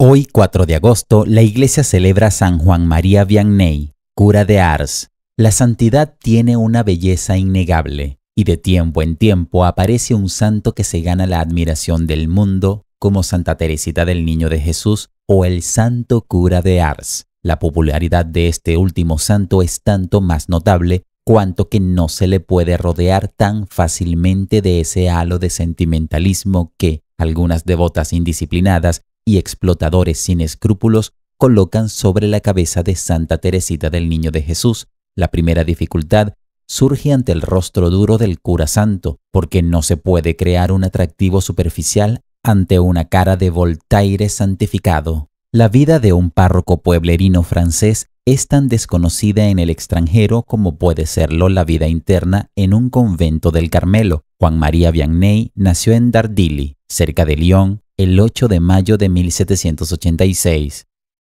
Hoy, 4 de agosto, la iglesia celebra a San Juan María Vianney, cura de Ars. La santidad tiene una belleza innegable, y de tiempo en tiempo aparece un santo que se gana la admiración del mundo, como Santa Teresita del Niño de Jesús o el Santo Cura de Ars. La popularidad de este último santo es tanto más notable cuanto que no se le puede rodear tan fácilmente de ese halo de sentimentalismo que, algunas devotas indisciplinadas y explotadores sin escrúpulos colocan sobre la cabeza de Santa Teresita del Niño de Jesús. La primera dificultad surge ante el rostro duro del cura santo, porque no se puede crear un atractivo superficial ante una cara de Voltaire santificado. La vida de un párroco pueblerino francés es tan desconocida en el extranjero como puede serlo la vida interna en un convento del Carmelo. Juan María Vianney nació en Dardilly, cerca de Lyon, el 8 de mayo de 1786.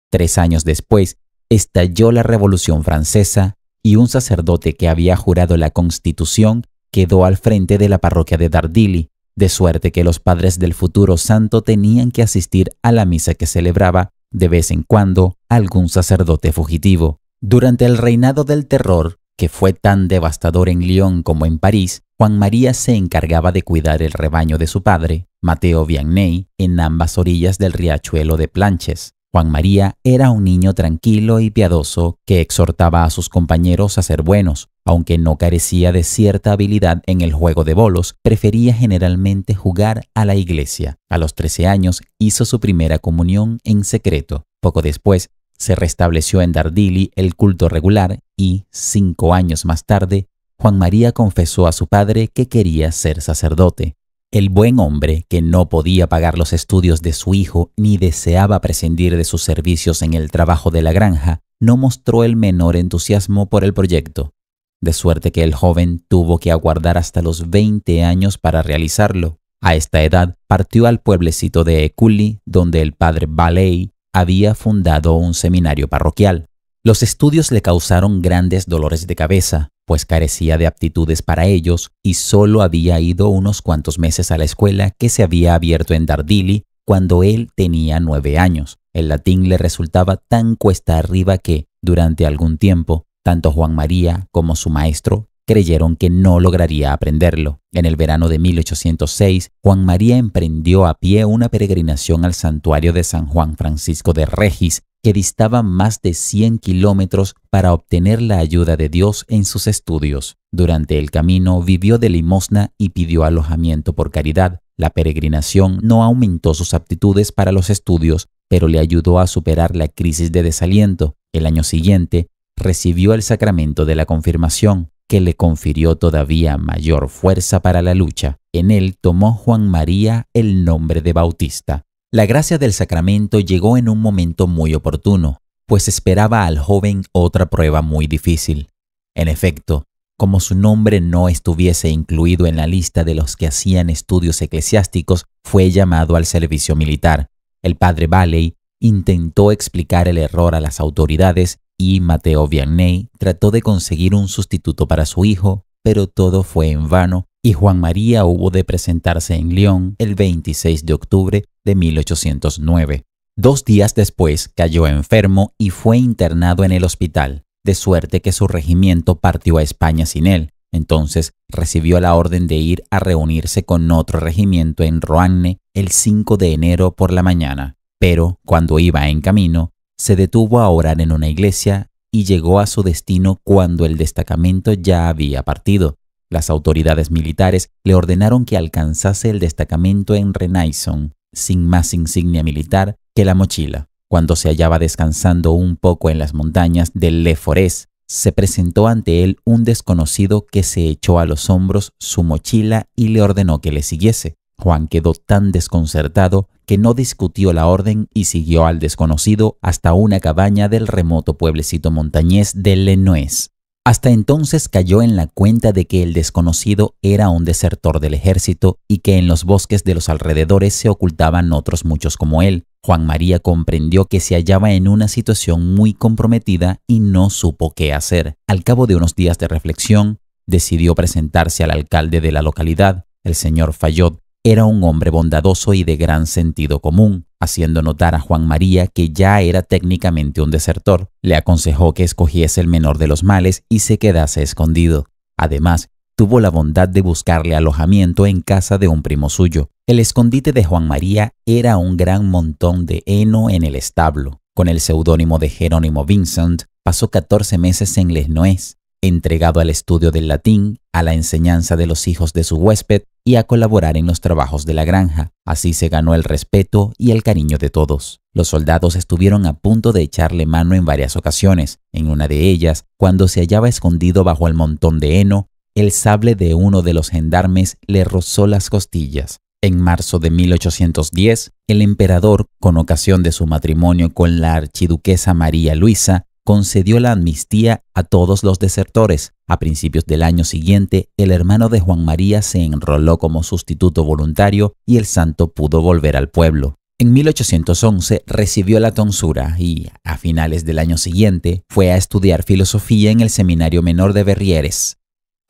Tres años después, estalló la Revolución Francesa y un sacerdote que había jurado la Constitución quedó al frente de la parroquia de Dardilly, de suerte que los padres del futuro santo tenían que asistir a la misa que celebraba de vez en cuando algún sacerdote fugitivo. Durante el reinado del terror, que fue tan devastador en Lyon como en París, Juan María se encargaba de cuidar el rebaño de su padre, Mateo Vianney, en ambas orillas del riachuelo de Planches. Juan María era un niño tranquilo y piadoso que exhortaba a sus compañeros a ser buenos, aunque no carecía de cierta habilidad en el juego de bolos, prefería generalmente jugar a la iglesia. A los 13 años hizo su primera comunión en secreto. Poco después se restableció en Dardili el culto regular y, cinco años más tarde, Juan María confesó a su padre que quería ser sacerdote. El buen hombre, que no podía pagar los estudios de su hijo ni deseaba prescindir de sus servicios en el trabajo de la granja, no mostró el menor entusiasmo por el proyecto, de suerte que el joven tuvo que aguardar hasta los 20 años para realizarlo. A esta edad partió al pueblecito de Eculi, donde el padre Balei, había fundado un seminario parroquial. Los estudios le causaron grandes dolores de cabeza, pues carecía de aptitudes para ellos y solo había ido unos cuantos meses a la escuela que se había abierto en Dardili cuando él tenía nueve años. El latín le resultaba tan cuesta arriba que, durante algún tiempo, tanto Juan María como su maestro creyeron que no lograría aprenderlo. En el verano de 1806, Juan María emprendió a pie una peregrinación al santuario de San Juan Francisco de Regis, que distaba más de 100 kilómetros para obtener la ayuda de Dios en sus estudios. Durante el camino vivió de limosna y pidió alojamiento por caridad. La peregrinación no aumentó sus aptitudes para los estudios, pero le ayudó a superar la crisis de desaliento. El año siguiente, recibió el sacramento de la confirmación que le confirió todavía mayor fuerza para la lucha. En él tomó Juan María el nombre de Bautista. La gracia del sacramento llegó en un momento muy oportuno, pues esperaba al joven otra prueba muy difícil. En efecto, como su nombre no estuviese incluido en la lista de los que hacían estudios eclesiásticos, fue llamado al servicio militar. El padre Baley intentó explicar el error a las autoridades y Mateo Vianney trató de conseguir un sustituto para su hijo, pero todo fue en vano y Juan María hubo de presentarse en Lyon el 26 de octubre de 1809. Dos días después cayó enfermo y fue internado en el hospital, de suerte que su regimiento partió a España sin él. Entonces recibió la orden de ir a reunirse con otro regimiento en Roanne el 5 de enero por la mañana, pero cuando iba en camino se detuvo a orar en una iglesia y llegó a su destino cuando el destacamento ya había partido. Las autoridades militares le ordenaron que alcanzase el destacamento en Renaison, sin más insignia militar que la mochila. Cuando se hallaba descansando un poco en las montañas del Le Forest, se presentó ante él un desconocido que se echó a los hombros su mochila y le ordenó que le siguiese. Juan quedó tan desconcertado que no discutió la orden y siguió al desconocido hasta una cabaña del remoto pueblecito montañés de Lenuez. Hasta entonces cayó en la cuenta de que el desconocido era un desertor del ejército y que en los bosques de los alrededores se ocultaban otros muchos como él. Juan María comprendió que se hallaba en una situación muy comprometida y no supo qué hacer. Al cabo de unos días de reflexión, decidió presentarse al alcalde de la localidad, el señor Fayot, era un hombre bondadoso y de gran sentido común, haciendo notar a Juan María que ya era técnicamente un desertor. Le aconsejó que escogiese el menor de los males y se quedase escondido. Además, tuvo la bondad de buscarle alojamiento en casa de un primo suyo. El escondite de Juan María era un gran montón de heno en el establo. Con el seudónimo de Jerónimo Vincent, pasó 14 meses en Les Noes, entregado al estudio del latín, a la enseñanza de los hijos de su huésped y a colaborar en los trabajos de la granja. Así se ganó el respeto y el cariño de todos. Los soldados estuvieron a punto de echarle mano en varias ocasiones. En una de ellas, cuando se hallaba escondido bajo el montón de heno, el sable de uno de los gendarmes le rozó las costillas. En marzo de 1810, el emperador, con ocasión de su matrimonio con la archiduquesa María Luisa, concedió la amnistía a todos los desertores. A principios del año siguiente, el hermano de Juan María se enroló como sustituto voluntario y el santo pudo volver al pueblo. En 1811 recibió la tonsura y, a finales del año siguiente, fue a estudiar filosofía en el Seminario Menor de Berrieres.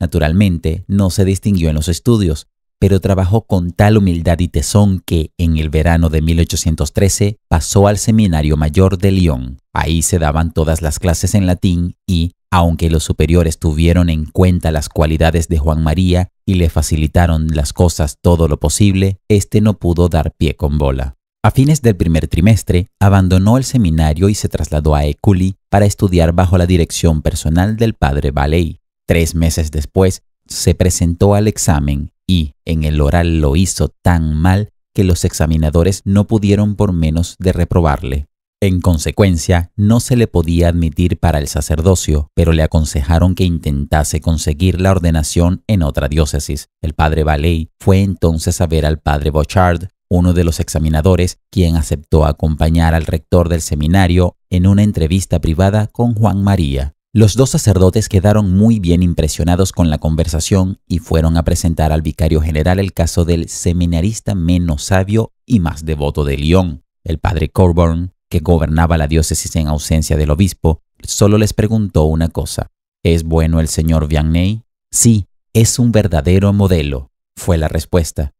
Naturalmente, no se distinguió en los estudios, pero trabajó con tal humildad y tesón que, en el verano de 1813, pasó al Seminario Mayor de Lyon. Ahí se daban todas las clases en latín y, aunque los superiores tuvieron en cuenta las cualidades de Juan María y le facilitaron las cosas todo lo posible, éste no pudo dar pie con bola. A fines del primer trimestre, abandonó el seminario y se trasladó a Éculi para estudiar bajo la dirección personal del padre Baley. Tres meses después, se presentó al examen y en el oral lo hizo tan mal que los examinadores no pudieron por menos de reprobarle. En consecuencia, no se le podía admitir para el sacerdocio, pero le aconsejaron que intentase conseguir la ordenación en otra diócesis. El padre Baley fue entonces a ver al padre Bochard, uno de los examinadores, quien aceptó acompañar al rector del seminario en una entrevista privada con Juan María. Los dos sacerdotes quedaron muy bien impresionados con la conversación y fueron a presentar al vicario general el caso del seminarista menos sabio y más devoto de Lyon, el padre Corburn, que gobernaba la diócesis en ausencia del obispo, solo les preguntó una cosa. ¿Es bueno el señor Vianney? Sí, es un verdadero modelo, fue la respuesta.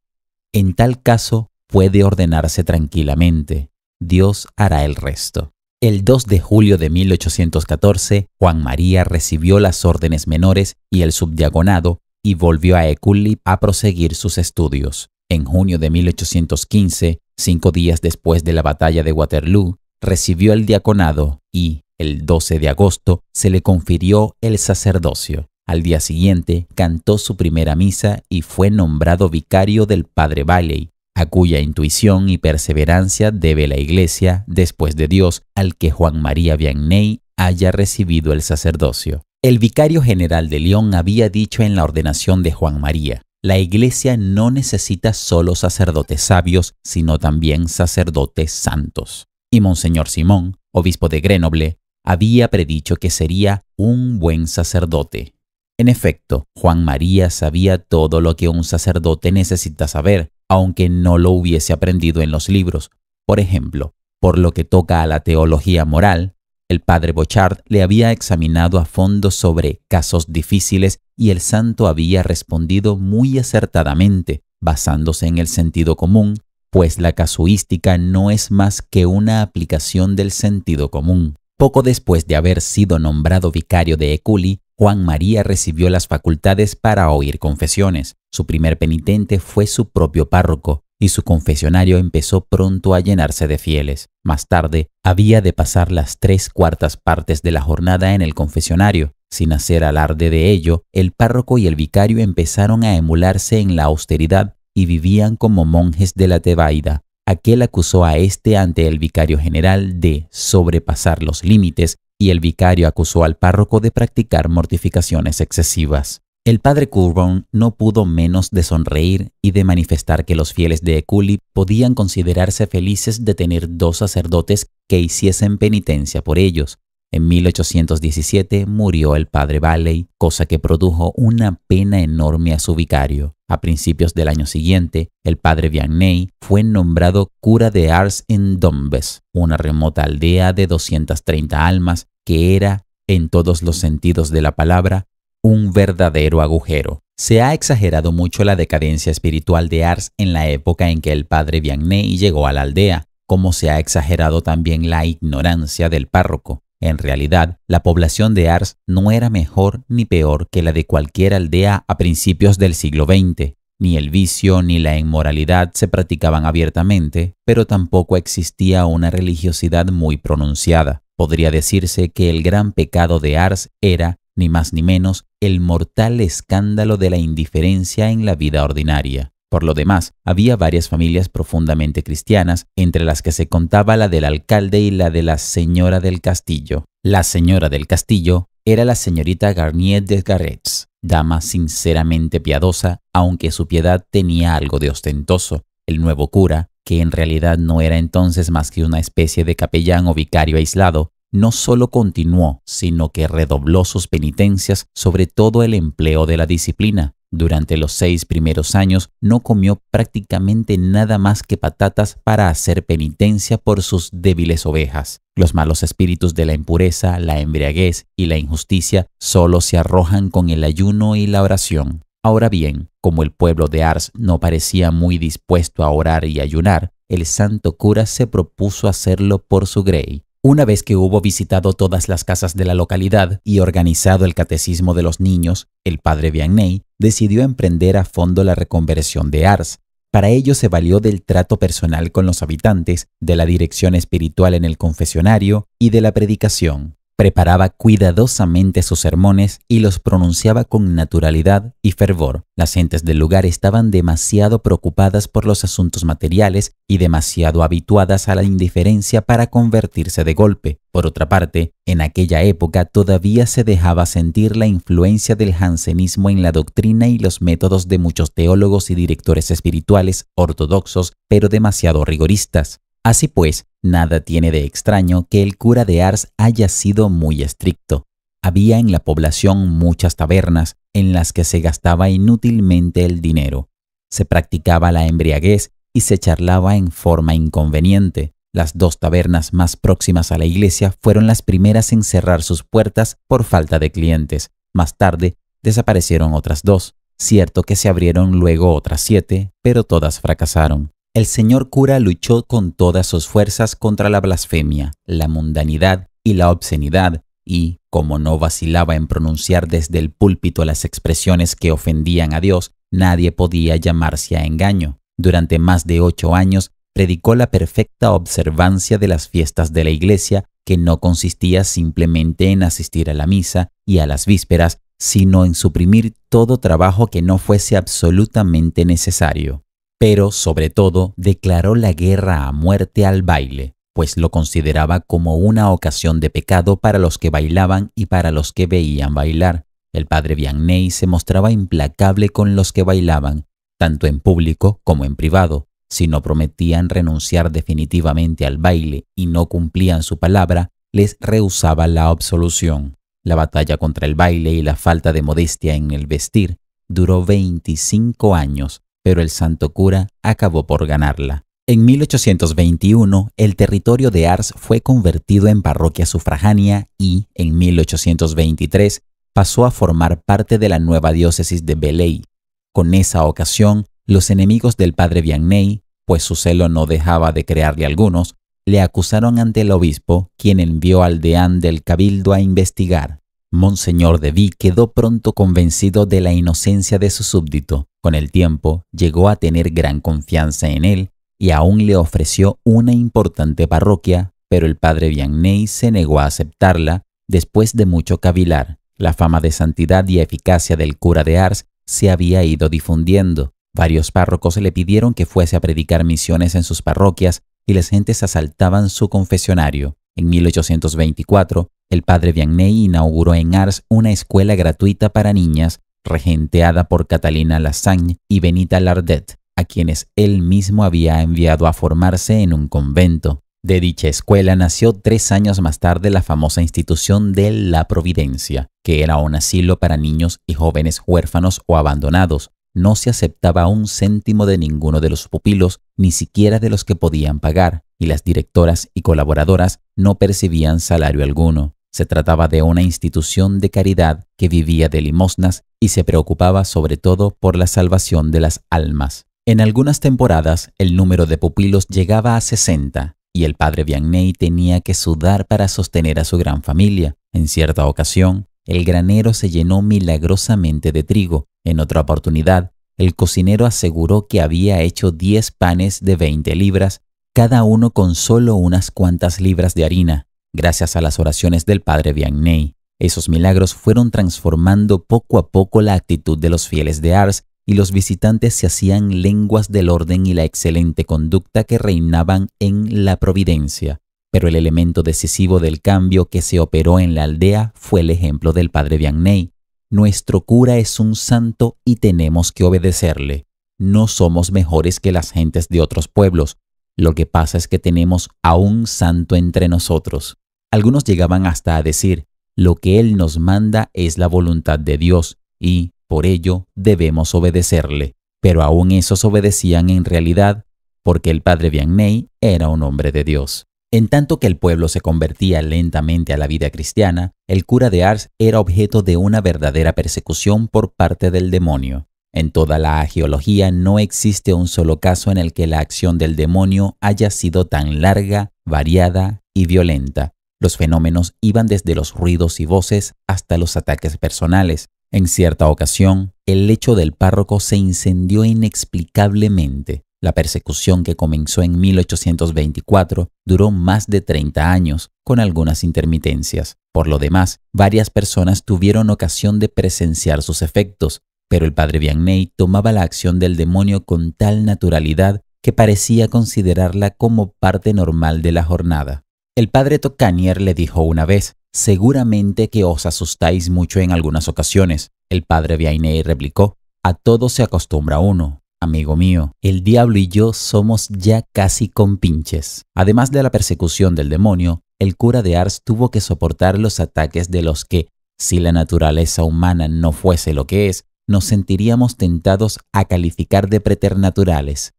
En tal caso, puede ordenarse tranquilamente. Dios hará el resto. El 2 de julio de 1814, Juan María recibió las órdenes menores y el subdiagonado y volvió a Eculli a proseguir sus estudios. En junio de 1815, cinco días después de la batalla de Waterloo, recibió el diaconado y, el 12 de agosto, se le confirió el sacerdocio. Al día siguiente, cantó su primera misa y fue nombrado vicario del padre Bailey, a cuya intuición y perseverancia debe la Iglesia, después de Dios, al que Juan María Vianney haya recibido el sacerdocio. El vicario general de León había dicho en la ordenación de Juan María, la Iglesia no necesita solo sacerdotes sabios, sino también sacerdotes santos. Y Monseñor Simón, obispo de Grenoble, había predicho que sería un buen sacerdote. En efecto, Juan María sabía todo lo que un sacerdote necesita saber, aunque no lo hubiese aprendido en los libros. Por ejemplo, por lo que toca a la teología moral, el padre Bochard le había examinado a fondo sobre casos difíciles y el santo había respondido muy acertadamente, basándose en el sentido común, pues la casuística no es más que una aplicación del sentido común. Poco después de haber sido nombrado vicario de Eculi, Juan María recibió las facultades para oír confesiones. Su primer penitente fue su propio párroco, y su confesionario empezó pronto a llenarse de fieles. Más tarde, había de pasar las tres cuartas partes de la jornada en el confesionario. Sin hacer alarde de ello, el párroco y el vicario empezaron a emularse en la austeridad y vivían como monjes de la Tebaida. Aquel acusó a este ante el vicario general de sobrepasar los límites y el vicario acusó al párroco de practicar mortificaciones excesivas. El padre Curbon no pudo menos de sonreír y de manifestar que los fieles de Eculi podían considerarse felices de tener dos sacerdotes que hiciesen penitencia por ellos, en 1817 murió el padre Valley, cosa que produjo una pena enorme a su vicario. A principios del año siguiente, el padre Vianney fue nombrado cura de Ars en Dombes, una remota aldea de 230 almas que era, en todos los sentidos de la palabra, un verdadero agujero. Se ha exagerado mucho la decadencia espiritual de Ars en la época en que el padre Vianney llegó a la aldea, como se ha exagerado también la ignorancia del párroco. En realidad, la población de Ars no era mejor ni peor que la de cualquier aldea a principios del siglo XX. Ni el vicio ni la inmoralidad se practicaban abiertamente, pero tampoco existía una religiosidad muy pronunciada. Podría decirse que el gran pecado de Ars era, ni más ni menos, el mortal escándalo de la indiferencia en la vida ordinaria. Por lo demás, había varias familias profundamente cristianas, entre las que se contaba la del alcalde y la de la señora del castillo. La señora del castillo era la señorita Garnier de Garretz, dama sinceramente piadosa, aunque su piedad tenía algo de ostentoso. El nuevo cura, que en realidad no era entonces más que una especie de capellán o vicario aislado, no solo continuó, sino que redobló sus penitencias sobre todo el empleo de la disciplina, durante los seis primeros años no comió prácticamente nada más que patatas para hacer penitencia por sus débiles ovejas. Los malos espíritus de la impureza, la embriaguez y la injusticia solo se arrojan con el ayuno y la oración. Ahora bien, como el pueblo de Ars no parecía muy dispuesto a orar y ayunar, el santo cura se propuso hacerlo por su grey. Una vez que hubo visitado todas las casas de la localidad y organizado el catecismo de los niños, el padre Vianney decidió emprender a fondo la reconversión de Ars. Para ello se valió del trato personal con los habitantes, de la dirección espiritual en el confesionario y de la predicación. Preparaba cuidadosamente sus sermones y los pronunciaba con naturalidad y fervor. Las gentes del lugar estaban demasiado preocupadas por los asuntos materiales y demasiado habituadas a la indiferencia para convertirse de golpe. Por otra parte, en aquella época todavía se dejaba sentir la influencia del jansenismo en la doctrina y los métodos de muchos teólogos y directores espirituales ortodoxos, pero demasiado rigoristas. Así pues, nada tiene de extraño que el cura de Ars haya sido muy estricto. Había en la población muchas tabernas en las que se gastaba inútilmente el dinero. Se practicaba la embriaguez y se charlaba en forma inconveniente. Las dos tabernas más próximas a la iglesia fueron las primeras en cerrar sus puertas por falta de clientes. Más tarde, desaparecieron otras dos. Cierto que se abrieron luego otras siete, pero todas fracasaron. El señor cura luchó con todas sus fuerzas contra la blasfemia, la mundanidad y la obscenidad, y, como no vacilaba en pronunciar desde el púlpito las expresiones que ofendían a Dios, nadie podía llamarse a engaño. Durante más de ocho años predicó la perfecta observancia de las fiestas de la Iglesia, que no consistía simplemente en asistir a la misa y a las vísperas, sino en suprimir todo trabajo que no fuese absolutamente necesario pero sobre todo declaró la guerra a muerte al baile, pues lo consideraba como una ocasión de pecado para los que bailaban y para los que veían bailar. El padre Vianney se mostraba implacable con los que bailaban, tanto en público como en privado. Si no prometían renunciar definitivamente al baile y no cumplían su palabra, les rehusaba la absolución. La batalla contra el baile y la falta de modestia en el vestir duró 25 años pero el santo cura acabó por ganarla. En 1821, el territorio de Ars fue convertido en parroquia sufragánea y, en 1823, pasó a formar parte de la nueva diócesis de Beley. Con esa ocasión, los enemigos del padre Vianney, pues su celo no dejaba de crearle algunos, le acusaron ante el obispo, quien envió al deán del cabildo a investigar. Monseñor de Ví quedó pronto convencido de la inocencia de su súbdito. Con el tiempo, llegó a tener gran confianza en él y aún le ofreció una importante parroquia, pero el padre Vianney se negó a aceptarla después de mucho cavilar. La fama de santidad y eficacia del cura de Ars se había ido difundiendo. Varios párrocos le pidieron que fuese a predicar misiones en sus parroquias y las gentes asaltaban su confesionario. En 1824, el padre Vianney inauguró en Ars una escuela gratuita para niñas regenteada por Catalina Lasagne y Benita Lardet, a quienes él mismo había enviado a formarse en un convento. De dicha escuela nació tres años más tarde la famosa institución de La Providencia, que era un asilo para niños y jóvenes huérfanos o abandonados. No se aceptaba un céntimo de ninguno de los pupilos, ni siquiera de los que podían pagar, y las directoras y colaboradoras no percibían salario alguno. Se trataba de una institución de caridad que vivía de limosnas y se preocupaba sobre todo por la salvación de las almas. En algunas temporadas el número de pupilos llegaba a 60 y el padre Vianney tenía que sudar para sostener a su gran familia. En cierta ocasión, el granero se llenó milagrosamente de trigo. En otra oportunidad, el cocinero aseguró que había hecho 10 panes de 20 libras, cada uno con solo unas cuantas libras de harina. Gracias a las oraciones del padre Vianney, esos milagros fueron transformando poco a poco la actitud de los fieles de Ars y los visitantes se hacían lenguas del orden y la excelente conducta que reinaban en la providencia. Pero el elemento decisivo del cambio que se operó en la aldea fue el ejemplo del padre Vianney. Nuestro cura es un santo y tenemos que obedecerle. No somos mejores que las gentes de otros pueblos. Lo que pasa es que tenemos a un santo entre nosotros. Algunos llegaban hasta a decir, lo que Él nos manda es la voluntad de Dios y, por ello, debemos obedecerle. Pero aún esos obedecían en realidad porque el padre Vianney era un hombre de Dios. En tanto que el pueblo se convertía lentamente a la vida cristiana, el cura de Ars era objeto de una verdadera persecución por parte del demonio. En toda la geología no existe un solo caso en el que la acción del demonio haya sido tan larga, variada y violenta. Los fenómenos iban desde los ruidos y voces hasta los ataques personales. En cierta ocasión, el lecho del párroco se incendió inexplicablemente. La persecución que comenzó en 1824 duró más de 30 años, con algunas intermitencias. Por lo demás, varias personas tuvieron ocasión de presenciar sus efectos, pero el padre Vianney tomaba la acción del demonio con tal naturalidad que parecía considerarla como parte normal de la jornada. El padre Tocanier le dijo una vez, seguramente que os asustáis mucho en algunas ocasiones. El padre Vianney replicó, a todo se acostumbra uno. Amigo mío, el diablo y yo somos ya casi compinches. Además de la persecución del demonio, el cura de Ars tuvo que soportar los ataques de los que, si la naturaleza humana no fuese lo que es, nos sentiríamos tentados a calificar de preternaturales.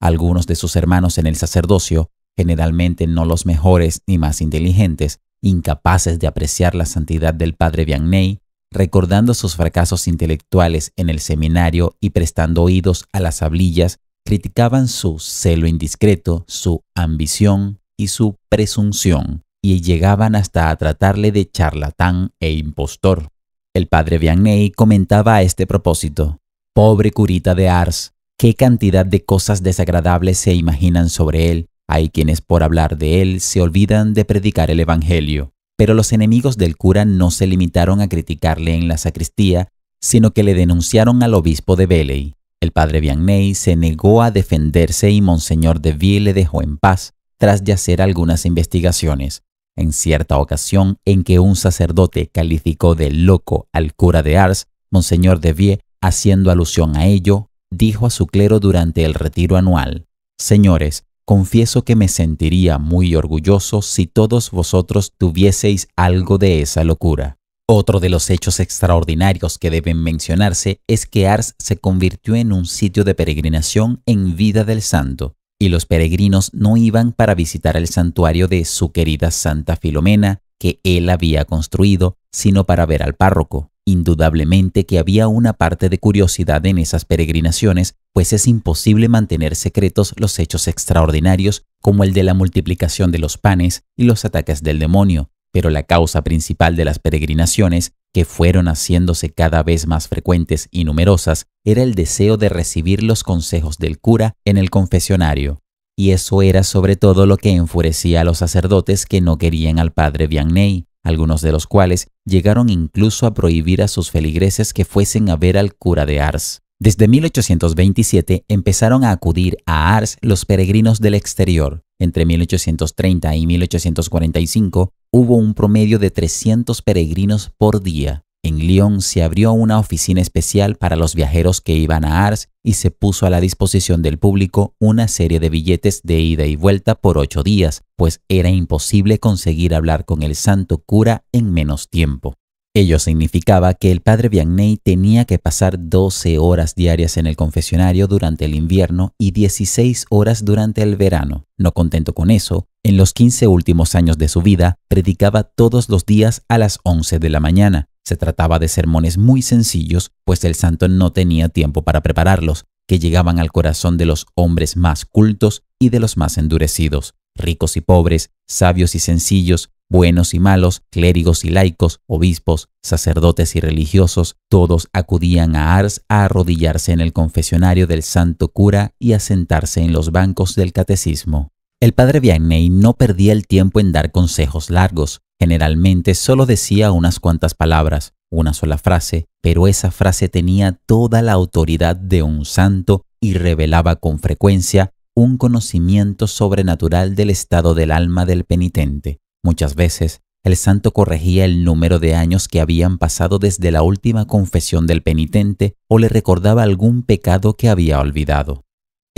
Algunos de sus hermanos en el sacerdocio generalmente no los mejores ni más inteligentes, incapaces de apreciar la santidad del padre Vianney, recordando sus fracasos intelectuales en el seminario y prestando oídos a las hablillas, criticaban su celo indiscreto, su ambición y su presunción, y llegaban hasta a tratarle de charlatán e impostor. El padre Vianney comentaba a este propósito, Pobre curita de Ars, qué cantidad de cosas desagradables se imaginan sobre él, hay quienes por hablar de él se olvidan de predicar el Evangelio, pero los enemigos del cura no se limitaron a criticarle en la sacristía, sino que le denunciaron al obispo de Belley. El padre Vianney se negó a defenderse y Monseñor de Vie le dejó en paz tras yacer algunas investigaciones. En cierta ocasión en que un sacerdote calificó de loco al cura de Ars, Monseñor de Vie, haciendo alusión a ello, dijo a su clero durante el retiro anual, Señores, confieso que me sentiría muy orgulloso si todos vosotros tuvieseis algo de esa locura. Otro de los hechos extraordinarios que deben mencionarse es que Ars se convirtió en un sitio de peregrinación en vida del santo, y los peregrinos no iban para visitar el santuario de su querida Santa Filomena que él había construido, sino para ver al párroco. Indudablemente que había una parte de curiosidad en esas peregrinaciones, pues es imposible mantener secretos los hechos extraordinarios como el de la multiplicación de los panes y los ataques del demonio, pero la causa principal de las peregrinaciones, que fueron haciéndose cada vez más frecuentes y numerosas, era el deseo de recibir los consejos del cura en el confesionario. Y eso era sobre todo lo que enfurecía a los sacerdotes que no querían al padre Vianney, algunos de los cuales llegaron incluso a prohibir a sus feligreses que fuesen a ver al cura de Ars. Desde 1827 empezaron a acudir a Ars los peregrinos del exterior. Entre 1830 y 1845 hubo un promedio de 300 peregrinos por día en Lyon se abrió una oficina especial para los viajeros que iban a Ars y se puso a la disposición del público una serie de billetes de ida y vuelta por ocho días, pues era imposible conseguir hablar con el santo cura en menos tiempo. Ello significaba que el padre Vianney tenía que pasar 12 horas diarias en el confesionario durante el invierno y 16 horas durante el verano. No contento con eso, en los 15 últimos años de su vida predicaba todos los días a las 11 de la mañana, se trataba de sermones muy sencillos, pues el santo no tenía tiempo para prepararlos, que llegaban al corazón de los hombres más cultos y de los más endurecidos, ricos y pobres, sabios y sencillos, buenos y malos, clérigos y laicos, obispos, sacerdotes y religiosos, todos acudían a Ars a arrodillarse en el confesionario del santo cura y a sentarse en los bancos del catecismo. El padre Vianney no perdía el tiempo en dar consejos largos. Generalmente solo decía unas cuantas palabras, una sola frase, pero esa frase tenía toda la autoridad de un santo y revelaba con frecuencia un conocimiento sobrenatural del estado del alma del penitente. Muchas veces, el santo corregía el número de años que habían pasado desde la última confesión del penitente o le recordaba algún pecado que había olvidado.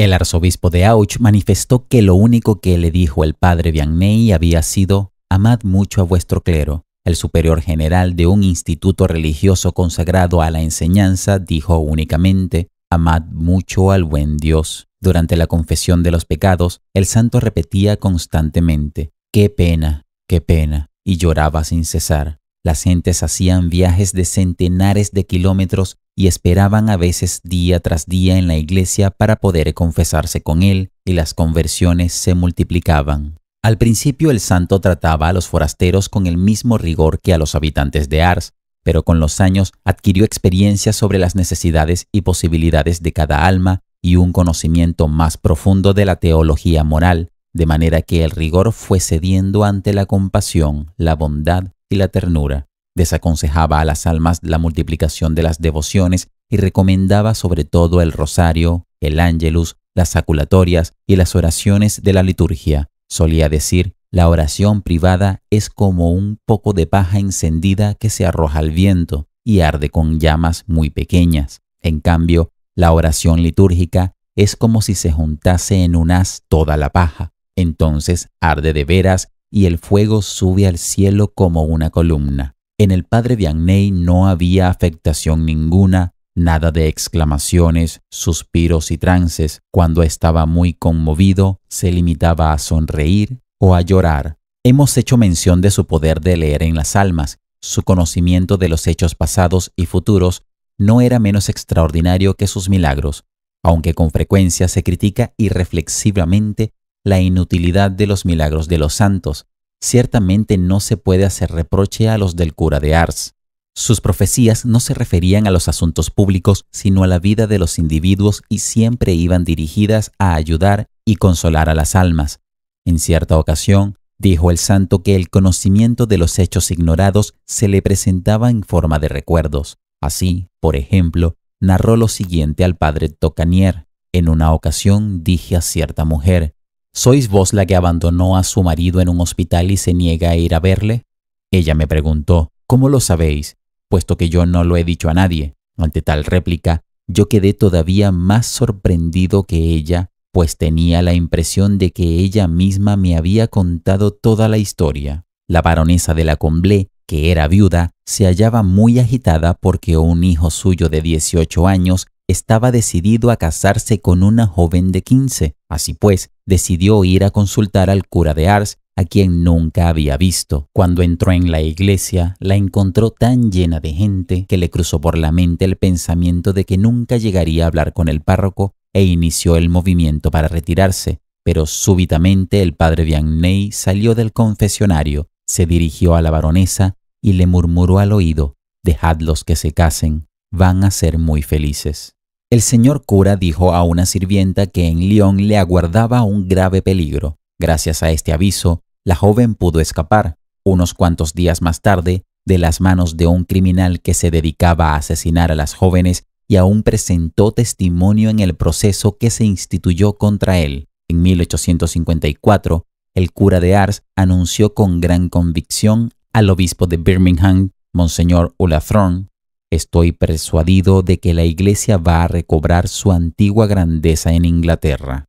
El arzobispo de Auch manifestó que lo único que le dijo el padre Vianney había sido, amad mucho a vuestro clero. El superior general de un instituto religioso consagrado a la enseñanza dijo únicamente, amad mucho al buen Dios. Durante la confesión de los pecados, el santo repetía constantemente, qué pena, qué pena, y lloraba sin cesar. Las gentes hacían viajes de centenares de kilómetros y esperaban a veces día tras día en la iglesia para poder confesarse con él, y las conversiones se multiplicaban. Al principio el santo trataba a los forasteros con el mismo rigor que a los habitantes de Ars, pero con los años adquirió experiencia sobre las necesidades y posibilidades de cada alma y un conocimiento más profundo de la teología moral, de manera que el rigor fue cediendo ante la compasión, la bondad y la ternura, desaconsejaba a las almas la multiplicación de las devociones y recomendaba sobre todo el rosario, el ángelus, las aculatorias y las oraciones de la liturgia. Solía decir, la oración privada es como un poco de paja encendida que se arroja al viento y arde con llamas muy pequeñas. En cambio, la oración litúrgica es como si se juntase en un haz toda la paja. Entonces arde de veras y el fuego sube al cielo como una columna. En el padre Vianney no había afectación ninguna, nada de exclamaciones, suspiros y trances. Cuando estaba muy conmovido, se limitaba a sonreír o a llorar. Hemos hecho mención de su poder de leer en las almas. Su conocimiento de los hechos pasados y futuros no era menos extraordinario que sus milagros, aunque con frecuencia se critica irreflexivamente la inutilidad de los milagros de los santos, ciertamente no se puede hacer reproche a los del cura de Ars. Sus profecías no se referían a los asuntos públicos, sino a la vida de los individuos y siempre iban dirigidas a ayudar y consolar a las almas. En cierta ocasión, dijo el santo que el conocimiento de los hechos ignorados se le presentaba en forma de recuerdos. Así, por ejemplo, narró lo siguiente al padre Tocanier. En una ocasión dije a cierta mujer, ¿Sois vos la que abandonó a su marido en un hospital y se niega a ir a verle? Ella me preguntó, ¿cómo lo sabéis? Puesto que yo no lo he dicho a nadie. Ante tal réplica, yo quedé todavía más sorprendido que ella, pues tenía la impresión de que ella misma me había contado toda la historia. La baronesa de la Comblé, que era viuda, se hallaba muy agitada porque un hijo suyo de 18 años estaba decidido a casarse con una joven de 15. Así pues, decidió ir a consultar al cura de Ars, a quien nunca había visto. Cuando entró en la iglesia, la encontró tan llena de gente que le cruzó por la mente el pensamiento de que nunca llegaría a hablar con el párroco e inició el movimiento para retirarse. Pero súbitamente el padre Vianney salió del confesionario, se dirigió a la baronesa y le murmuró al oído, dejadlos que se casen, van a ser muy felices. El señor cura dijo a una sirvienta que en Lyon le aguardaba un grave peligro. Gracias a este aviso, la joven pudo escapar, unos cuantos días más tarde, de las manos de un criminal que se dedicaba a asesinar a las jóvenes y aún presentó testimonio en el proceso que se instituyó contra él. En 1854, el cura de Ars anunció con gran convicción al obispo de Birmingham, Monseñor Ullathorne, Estoy persuadido de que la Iglesia va a recobrar su antigua grandeza en Inglaterra.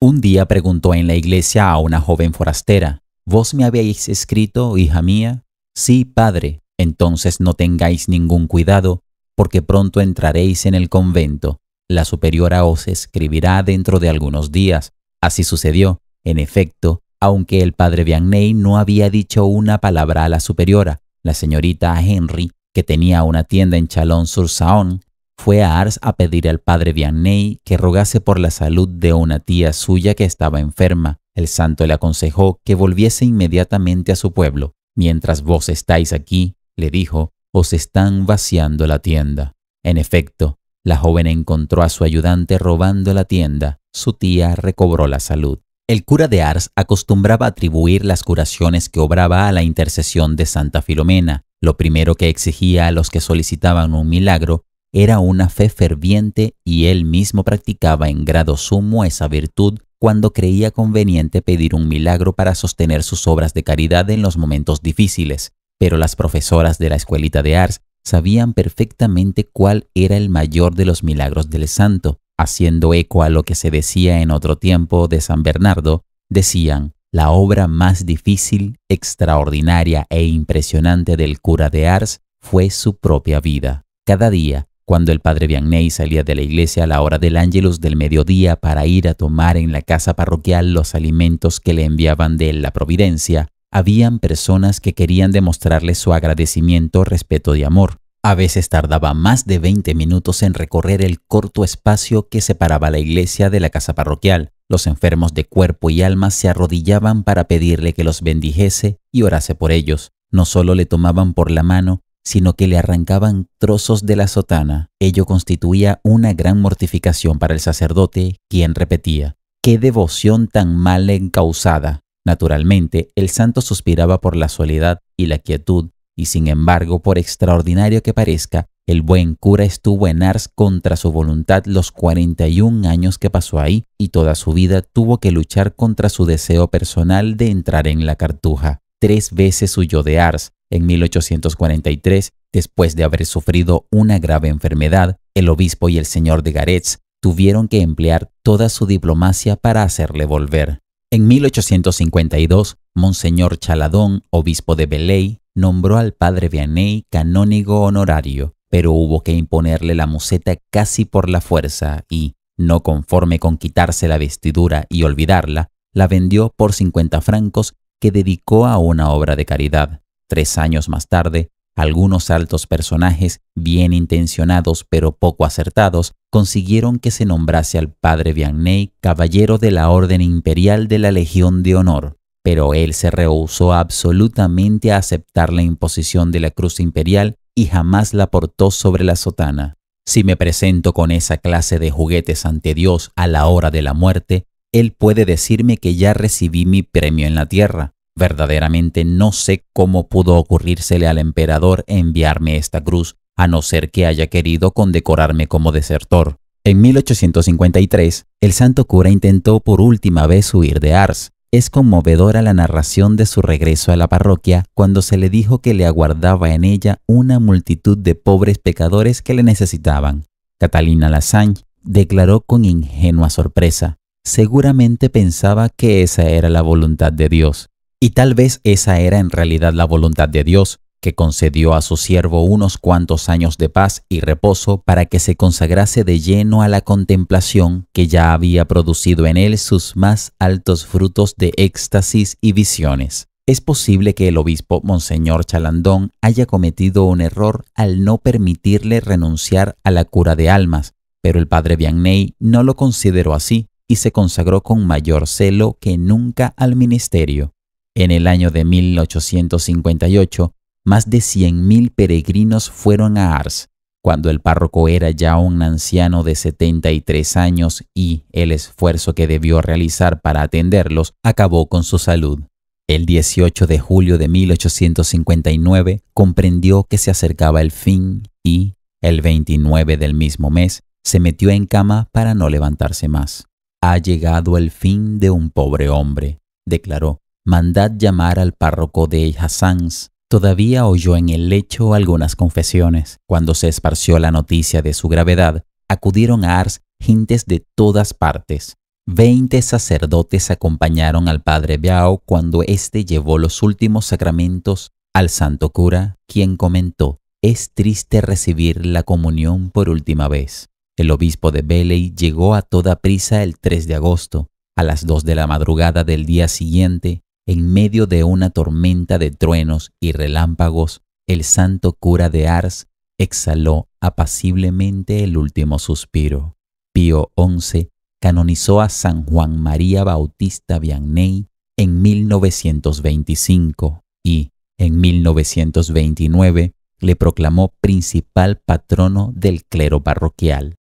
Un día preguntó en la iglesia a una joven forastera, ¿Vos me habéis escrito, hija mía? Sí, padre, entonces no tengáis ningún cuidado, porque pronto entraréis en el convento. La superiora os escribirá dentro de algunos días. Así sucedió. En efecto, aunque el padre Vianney no había dicho una palabra a la superiora, la señorita Henry que tenía una tienda en Chalón sur saône fue a Ars a pedir al padre Vianney que rogase por la salud de una tía suya que estaba enferma. El santo le aconsejó que volviese inmediatamente a su pueblo. Mientras vos estáis aquí, le dijo, os están vaciando la tienda. En efecto, la joven encontró a su ayudante robando la tienda. Su tía recobró la salud. El cura de Ars acostumbraba atribuir las curaciones que obraba a la intercesión de Santa Filomena. Lo primero que exigía a los que solicitaban un milagro era una fe ferviente y él mismo practicaba en grado sumo esa virtud cuando creía conveniente pedir un milagro para sostener sus obras de caridad en los momentos difíciles. Pero las profesoras de la escuelita de Ars sabían perfectamente cuál era el mayor de los milagros del santo, Haciendo eco a lo que se decía en otro tiempo de San Bernardo, decían, la obra más difícil, extraordinaria e impresionante del cura de Ars fue su propia vida. Cada día, cuando el padre Vianney salía de la iglesia a la hora del ángelus del mediodía para ir a tomar en la casa parroquial los alimentos que le enviaban de la Providencia, habían personas que querían demostrarle su agradecimiento, respeto y amor. A veces tardaba más de 20 minutos en recorrer el corto espacio que separaba la iglesia de la casa parroquial. Los enfermos de cuerpo y alma se arrodillaban para pedirle que los bendijese y orase por ellos. No solo le tomaban por la mano, sino que le arrancaban trozos de la sotana. Ello constituía una gran mortificación para el sacerdote, quien repetía, ¡Qué devoción tan mal encausada! Naturalmente, el santo suspiraba por la soledad y la quietud y sin embargo, por extraordinario que parezca, el buen cura estuvo en Ars contra su voluntad los 41 años que pasó ahí y toda su vida tuvo que luchar contra su deseo personal de entrar en la cartuja. Tres veces huyó de Ars. En 1843, después de haber sufrido una grave enfermedad, el obispo y el señor de Garetz tuvieron que emplear toda su diplomacia para hacerle volver. En 1852, Monseñor Chaladón, obispo de Beley, nombró al padre Vianney canónigo honorario, pero hubo que imponerle la museta casi por la fuerza y, no conforme con quitarse la vestidura y olvidarla, la vendió por 50 francos que dedicó a una obra de caridad. Tres años más tarde, algunos altos personajes, bien intencionados pero poco acertados, consiguieron que se nombrase al padre Vianney caballero de la Orden Imperial de la Legión de Honor, pero él se rehusó absolutamente a aceptar la imposición de la cruz imperial y jamás la portó sobre la sotana. Si me presento con esa clase de juguetes ante Dios a la hora de la muerte, Él puede decirme que ya recibí mi premio en la tierra. Verdaderamente no sé cómo pudo ocurrírsele al emperador enviarme esta cruz, a no ser que haya querido condecorarme como desertor. En 1853, el santo cura intentó por última vez huir de Ars, es conmovedora la narración de su regreso a la parroquia cuando se le dijo que le aguardaba en ella una multitud de pobres pecadores que le necesitaban. Catalina Lasagne declaró con ingenua sorpresa, seguramente pensaba que esa era la voluntad de Dios. Y tal vez esa era en realidad la voluntad de Dios, que concedió a su siervo unos cuantos años de paz y reposo para que se consagrase de lleno a la contemplación que ya había producido en él sus más altos frutos de éxtasis y visiones. Es posible que el obispo Monseñor Chalandón haya cometido un error al no permitirle renunciar a la cura de almas, pero el padre Vianney no lo consideró así y se consagró con mayor celo que nunca al ministerio. En el año de 1858, más de 100.000 peregrinos fueron a Ars cuando el párroco era ya un anciano de 73 años y el esfuerzo que debió realizar para atenderlos acabó con su salud. El 18 de julio de 1859 comprendió que se acercaba el fin y, el 29 del mismo mes, se metió en cama para no levantarse más. Ha llegado el fin de un pobre hombre, declaró. Mandad llamar al párroco de Hassans todavía oyó en el lecho algunas confesiones. Cuando se esparció la noticia de su gravedad, acudieron a Ars gentes de todas partes. Veinte sacerdotes acompañaron al padre Biao cuando éste llevó los últimos sacramentos al santo cura, quien comentó, es triste recibir la comunión por última vez. El obispo de Beley llegó a toda prisa el 3 de agosto. A las 2 de la madrugada del día siguiente, en medio de una tormenta de truenos y relámpagos, el santo cura de Ars exhaló apaciblemente el último suspiro. Pío XI canonizó a San Juan María Bautista Vianney en 1925 y, en 1929, le proclamó principal patrono del clero parroquial.